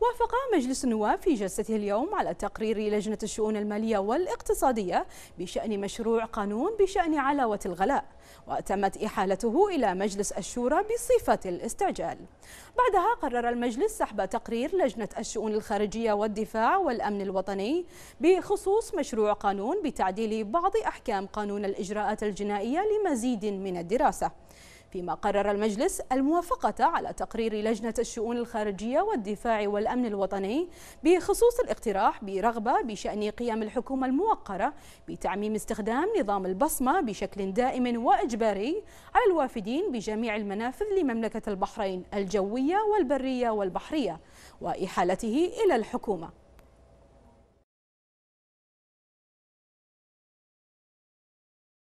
وافق مجلس النواب في جلسته اليوم على تقرير لجنة الشؤون المالية والاقتصادية بشأن مشروع قانون بشأن علاوة الغلاء وتمت إحالته إلى مجلس الشورى بصفة الاستعجال بعدها قرر المجلس سحب تقرير لجنة الشؤون الخارجية والدفاع والأمن الوطني بخصوص مشروع قانون بتعديل بعض أحكام قانون الإجراءات الجنائية لمزيد من الدراسة فيما قرر المجلس الموافقة على تقرير لجنة الشؤون الخارجية والدفاع والأمن الوطني بخصوص الاقتراح برغبة بشأن قيام الحكومة الموقرة بتعميم استخدام نظام البصمة بشكل دائم وإجباري على الوافدين بجميع المنافذ لمملكة البحرين الجوية والبرية والبحرية وإحالته إلى الحكومة